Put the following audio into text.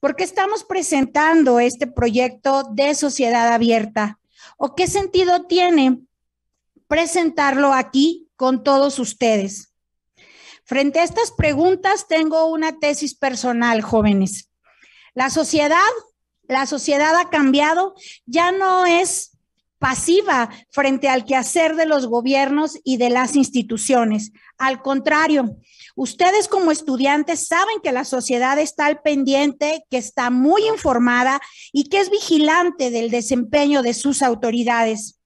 ¿Por qué estamos presentando este proyecto de sociedad abierta? ¿O qué sentido tiene presentarlo aquí con todos ustedes? Frente a estas preguntas tengo una tesis personal, jóvenes. La sociedad, la sociedad ha cambiado, ya no es pasiva frente al quehacer de los gobiernos y de las instituciones. Al contrario, ustedes como estudiantes saben que la sociedad está al pendiente, que está muy informada y que es vigilante del desempeño de sus autoridades.